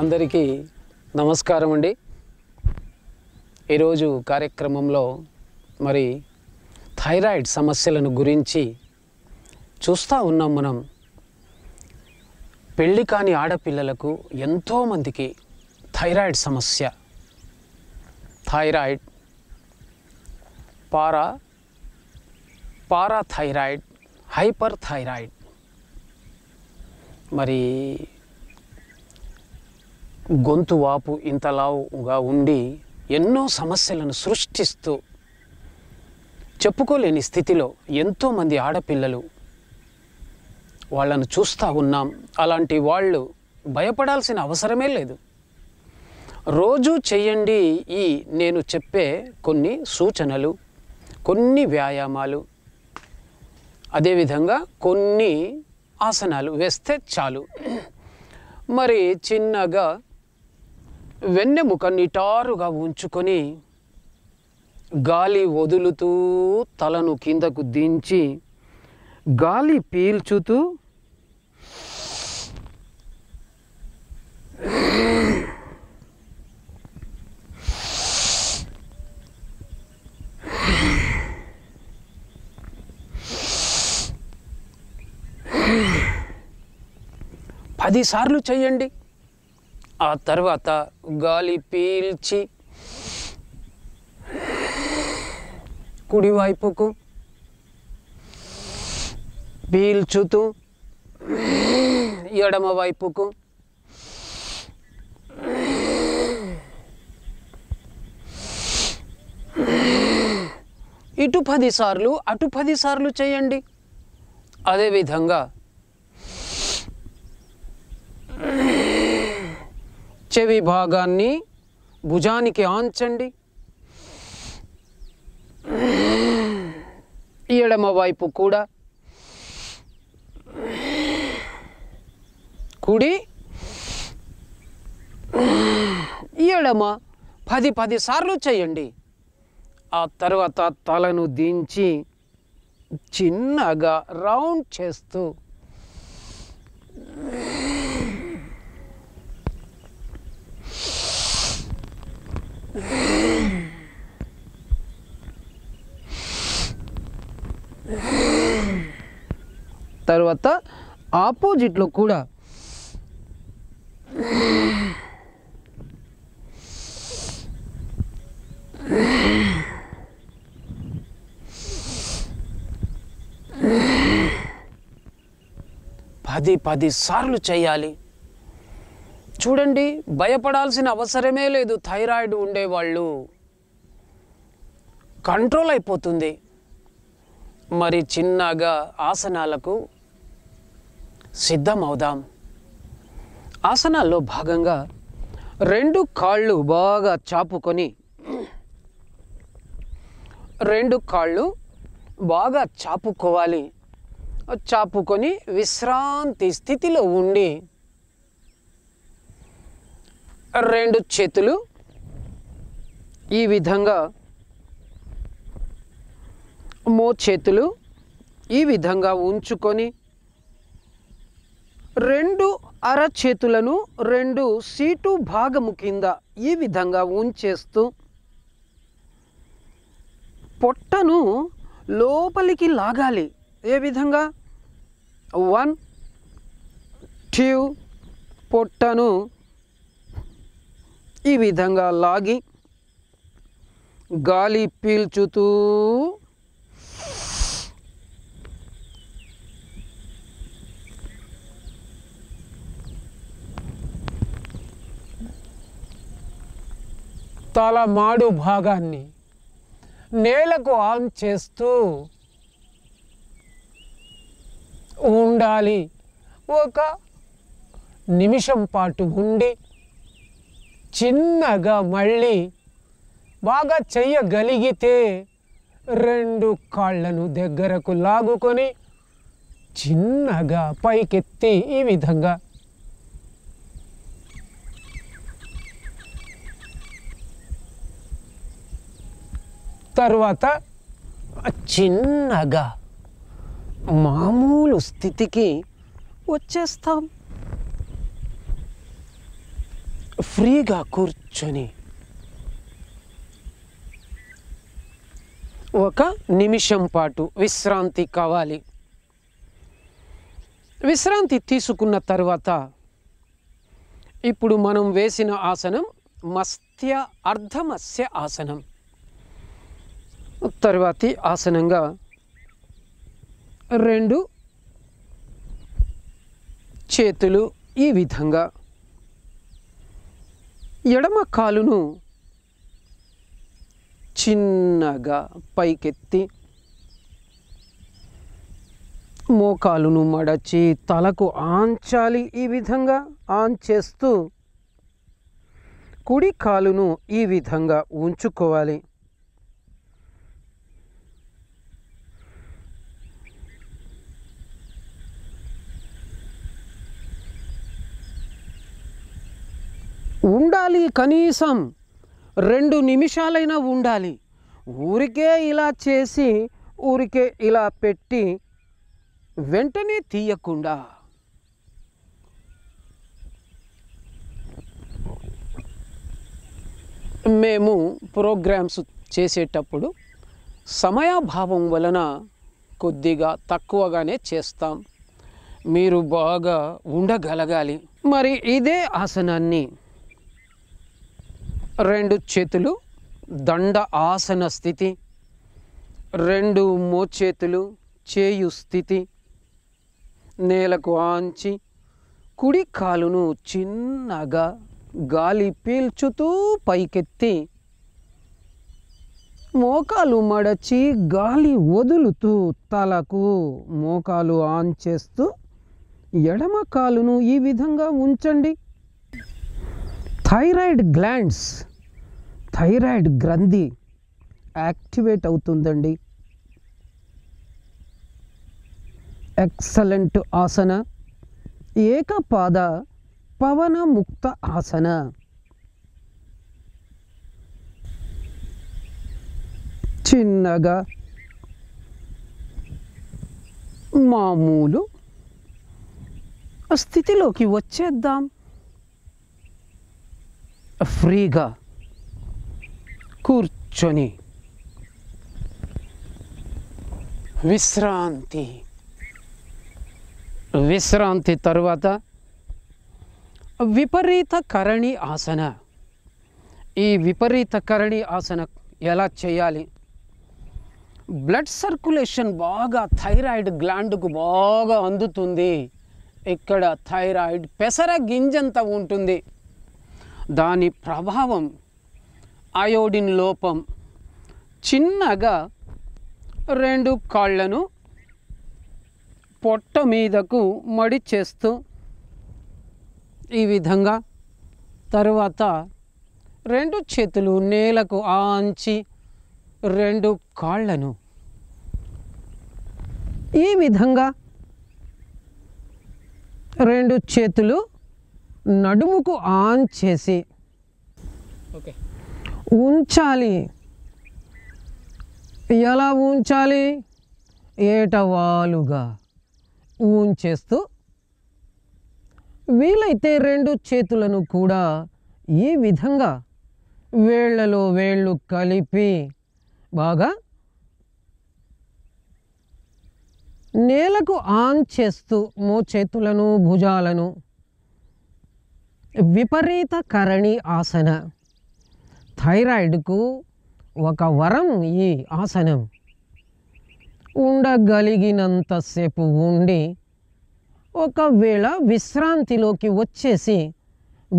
అందరికీ నమస్కారం అండి ఈరోజు కార్యక్రమంలో మరి థైరాయిడ్ సమస్యలను గురించి చూస్తూ ఉన్నాం మనం పెళ్ళి కాని ఆడపిల్లలకు ఎంతోమందికి థైరాయిడ్ సమస్య thyroid para parathyroid hyper thyroid మరి గొంతు వాపు ఇంతలావుగా ఉండి ఎన్నో సమస్యలను సృష్టిస్తూ చెప్పుకోలేని స్థితిలో ఎంతోమంది ఆడపిల్లలు వాళ్ళను చూస్తూ ఉన్నాం అలాంటి వాళ్ళు భయపడాల్సిన అవసరమే లేదు రోజు చేయండి ఈ నేను చెప్పే కొన్ని సూచనలు కొన్ని వ్యాయామాలు అదేవిధంగా కొన్ని ఆసనాలు వేస్తే చాలు మరి చిన్నగా వెన్నెముక నిటారుగా ఉంచుకొని గాలి వదులుతూ తలను కిందకు దించి గాలి పీల్చుతూ పదిసార్లు చేయండి ఆ తర్వాత గాలి పీల్చి కుడివైపుకు పీల్చుతూ ఎడమ వైపుకు ఇటు పదిసార్లు అటు పదిసార్లు చేయండి అదేవిధంగా చెవి భాగాన్ని భుజానికి ఆంచండి ఎడమ వైపు కూడా కుడి ఎడమ పది పది సార్లు చేయండి ఆ తర్వాత తలను దించి చిన్నగా రౌండ్ చేస్తూ తర్వాత ఆపోజిట్లో కూడా పది పది సార్లు చేయాలి చూడండి భయపడాల్సిన అవసరమే లేదు థైరాయిడ్ ఉండేవాళ్ళు కంట్రోల్ అయిపోతుంది మరి చిన్నగా ఆసనాలకు సిద్ధం అవుదాం ఆసనాల్లో భాగంగా రెండు కాళ్ళు బాగా చాపుకొని రెండు కాళ్ళు బాగా చాపుకోవాలి చాపుకొని విశ్రాంతి స్థితిలో ఉండి రెండు చేతులు ఈ విధంగా మో చేతులు ఈ విధంగా ఉంచుకొని రెండు అర చేతులను రెండు సీటు భాగము కింద ఈ విధంగా ఉంచేస్తూ పొట్టను లోపలికి లాగాలి ఏ విధంగా వన్ ట్యూ పొట్టను ఈ విధంగా లాగి గాలి పీల్చుతూ తలమాడు భాగాన్ని నేలకు ఆన్ చేస్తూ ఉండాలి ఒక నిమిషం పాటు ఉండి చిన్నగా మళ్ళీ బాగా చెయ్యగలిగితే రెండు కాళ్ళను దగ్గరకు లాగుకొని చిన్నగా పైకెత్తి ఈ విధంగా తర్వాత చిన్నగా మామూలు స్థితికి వచ్చేస్తాం ఫ్రీగా కూర్చొని ఒక నిమిషం పాటు విశ్రాంతి కావాలి విశ్రాంతి తీసుకున్న తర్వాత ఇప్పుడు మనం వేసిన ఆసనం మస్త్య అర్ధమస్య ఆసనం తర్వాతి ఆసనంగా రెండు చేతులు ఈ విధంగా ఎడమ కాలును చిన్నగా పైకెత్తి మోకాలును మడచి తలకు ఆంచాలి ఈ విధంగా ఆన్ చేస్తూ కుడి కాలును ఈ విధంగా ఉంచుకోవాలి ఉండాలి కనీసం రెండు నిమిషాలైనా ఉండాలి ఊరికే ఇలా చేసి ఊరికే ఇలా పెట్టి వెంటనే తీయకుండా మేము ప్రోగ్రామ్స్ చేసేటప్పుడు సమయాభావం వలన కొద్దిగా తక్కువగానే చేస్తాం మీరు బాగా ఉండగలగాలి మరి ఇదే ఆసనాన్ని రెండు చేతులు దండ ఆసన స్థితి రెండు మోచేతులు చేయు స్థితి నేలకు ఆంచి కుడి కాలును చిన్నగా గాలి పీల్చుతూ పైకెత్తి మోకాలు మడచి గాలి వదులుతూ తలకు మోకాలు ఆన్ చేస్తూ ఎడమ కాలును ఈ విధంగా ఉంచండి థైరాయిడ్ గ్లాండ్స్ థైరాయిడ్ గ్రంథి యాక్టివేట్ అవుతుందండి ఎక్సలెంట్ ఆసన ఏకపాద పవన ముక్త ఆసన చిన్నగా మామూలు స్థితిలోకి వచ్చేద్దాం ఫ్రీగా కూర్చొని విశ్రాంతి విశ్రాంతి తరువాత విపరీత కరణి ఆసన ఈ విపరీత కరణి ఆసన ఎలా చేయాలి బ్లడ్ సర్క్యులేషన్ బాగా థైరాయిడ్ గ్లాండ్కు బాగా అందుతుంది ఇక్కడ థైరాయిడ్ పెసర గింజంత ఉంటుంది దాని ప్రభావం అయోడిన్ లోపం చిన్నగా రెండు కాళ్ళను పొట్ట మీదకు మడిచేస్తూ ఈ విధంగా తరువాత రెండు చేతులు నేలకు ఆంచి రెండు కాళ్ళను ఈ విధంగా రెండు చేతులు నడుముకు ఆన్ చేసి ఓకే ఉంచాలి ఎలా ఉంచాలి ఏటవాలుగా ఉంచేస్తూ వీలైతే రెండు చేతులను కూడా ఈ విధంగా వేళ్లలో వేళ్ళు కలిపి బాగా నేలకు ఆన్ చేస్తూ చేతులను భుజాలను విపరీత కరణి ఆసన థైరాయిడ్కు ఒక వరం ఈ ఆసనం ఉండగలిగినంతసేపు ఉండి ఒకవేళ విశ్రాంతిలోకి వచ్చేసి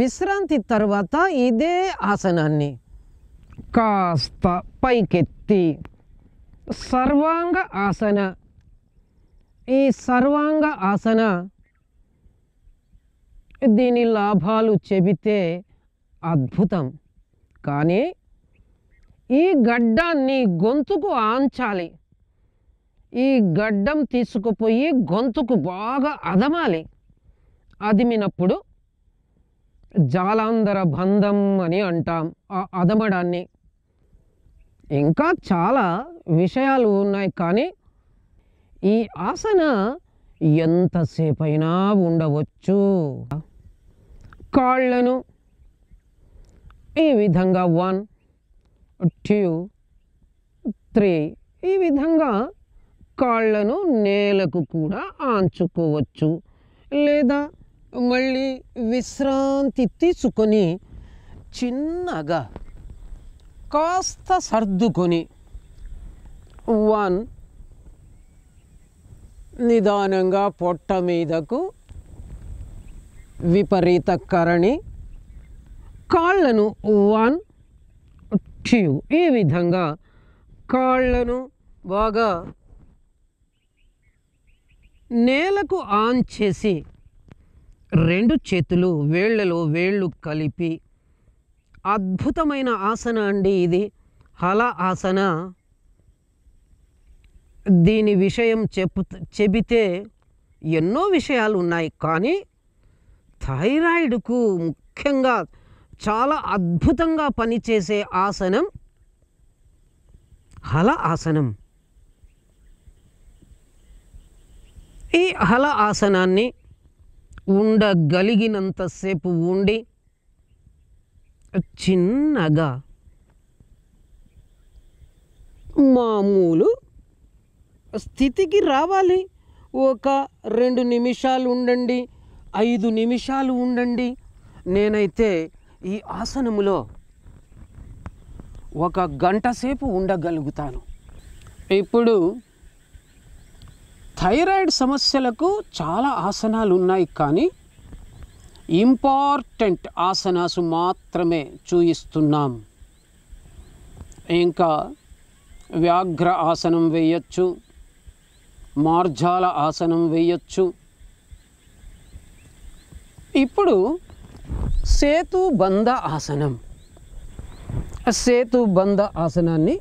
విశ్రాంతి తర్వాత ఇదే ఆసనాన్ని కాస్త పైకెత్తి సర్వాంగ ఆసన ఈ సర్వాంగ ఆసన దీని లాభాలు చెబితే అద్భుతం కానీ ఈ గడ్డాన్ని గొంతుకు ఆంచాలి ఈ గడ్డం తీసుకుపోయి గొంతుకు బాగా అదమాలి అదిమినప్పుడు జాలాంధర బంధం అని అంటాం ఆ అదమడాన్ని ఇంకా చాలా విషయాలు ఉన్నాయి కానీ ఈ ఆసన ఎంతసేపైనా ఉండవచ్చు కాళ్ళను ఈ విధంగా వన్ టూ త్రీ ఈ విధంగా కాళ్ళను నేలకు కూడా ఆంచుకోవచ్చు లేదా మళ్ళీ విశ్రాంతి తీసుకొని చిన్నగా కాస్త సర్దుకొని వన్ నిదానంగా పొట్ట మీదకు విపరీత కరణి కాళ్ళను వన్ టూ ఈ విధంగా కాళ్ళను బాగా నేలకు ఆన్ చేసి రెండు చేతులు వేళ్లలో వేళ్ళు కలిపి అద్భుతమైన ఆసన అండి ఇది హల ఆసన దీని విషయం చెప్ చెబితే ఎన్నో విషయాలు ఉన్నాయి కానీ థైరాయిడ్కు ముఖ్యంగా చాలా అద్భుతంగా పనిచేసే ఆసనం హల ఆసనం ఈ హల ఆసనాన్ని ఉండగలిగినంతసేపు ఉండి చిన్నగా మామూలు స్థితికి రావాలి ఒక రెండు నిమిషాలు ఉండండి ఐదు నిమిషాలు ఉండండి నేనైతే ఈ ఆసనములో ఒక గంట సేపు ఉండగలుగుతాను ఇప్పుడు థైరాయిడ్ సమస్యలకు చాలా ఆసనాలు ఉన్నాయి కానీ ఇంపార్టెంట్ ఆసనాసు మాత్రమే చూయిస్తున్నాం ఇంకా వ్యాఘ్ర ఆసనం వేయచ్చు మార్జాల ఆసనం వేయచ్చు ఇప్పుడు సేతు బంధ ఆసనం సేతు బంధ ఆసనాన్ని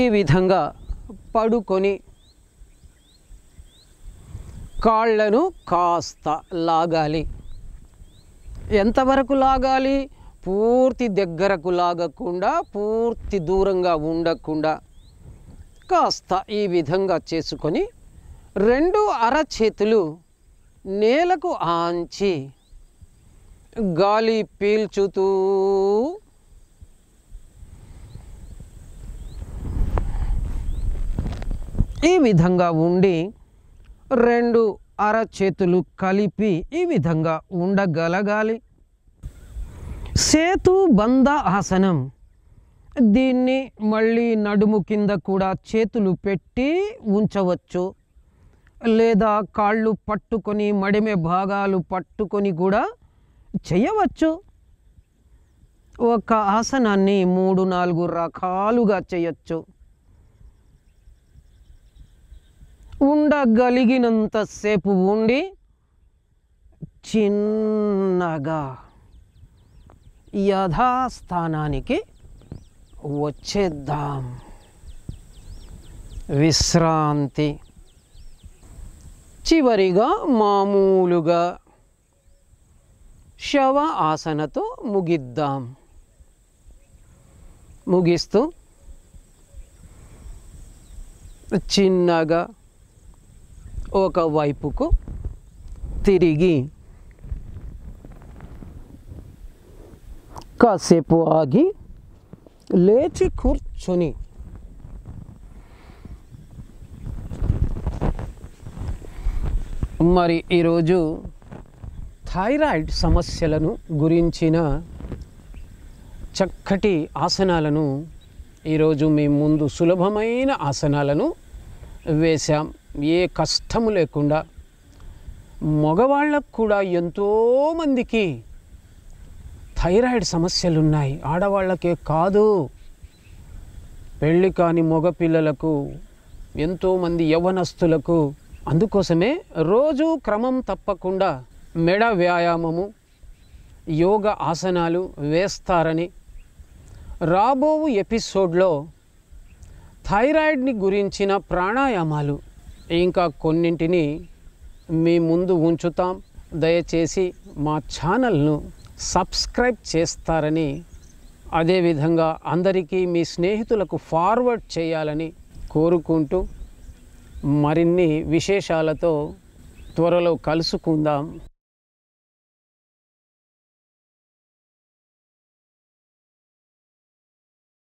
ఈ విధంగా పడుకొని కాళ్ళను కాస్త లాగాలి ఎంతవరకు లాగాలి పూర్తి దగ్గరకు లాగకుండా పూర్తి దూరంగా ఉండకుండా కాస్త ఈ విధంగా చేసుకొని రెండు అరచేతులు నేలకు ఆంచి గాలి పీల్చుతూ ఈ విధంగా ఉండి రెండు అరచేతులు కలిపి ఈ విధంగా ఉండగలగాలి సేతు బంధ ఆసనం దీన్ని మళ్ళీ నడుము కింద కూడా చేతులు పెట్టి ఉంచవచ్చు లేదా కాళ్ళు పట్టుకొని మడిమే భాగాలు పట్టుకొని కూడా చేయవచ్చు ఒక ఆసనాన్ని మూడు నాలుగు రకాలుగా చేయొచ్చు ఉండగలిగినంతసేపు ఉండి చిన్నగా యథాస్థానానికి వచ్చేద్దాం విశ్రాంతి చివరిగా మామూలుగా శవ ఆసనతో ముగిద్దాం ముగిస్తూ చిన్నగా ఒక వైపుకు తిరిగి కాసేపు ఆగి లేచి కూర్చొని మరి ఈరోజు థైరాయిడ్ సమస్యలను గురించిన చక్కటి ఆసనాలను ఈరోజు మీ ముందు సులభమైన ఆసనాలను వేశాం ఏ కష్టము లేకుండా మగవాళ్ళకు కూడా ఎంతోమందికి థైరాయిడ్ సమస్యలు ఉన్నాయి ఆడవాళ్ళకే కాదు పెళ్ళి కాని మగపిల్లలకు ఎంతోమంది యవనస్తులకు అందుకోసమే రోజు క్రమం తప్పకుండా మెడ వ్యాయామము యోగ ఆసనాలు వేస్తారని రాబో ఎపిసోడ్లో థైరాయిడ్ని గురించిన ప్రాణాయామాలు ఇంకా కొన్నింటిని మీ ముందు ఉంచుతాం దయచేసి మా ఛానల్ను సబ్స్క్రైబ్ చేస్తారని అదేవిధంగా అందరికీ మీ స్నేహితులకు ఫార్వర్డ్ చేయాలని కోరుకుంటూ మరిన్ని విశేషాలతో త్వరలో కలుసుకుందాం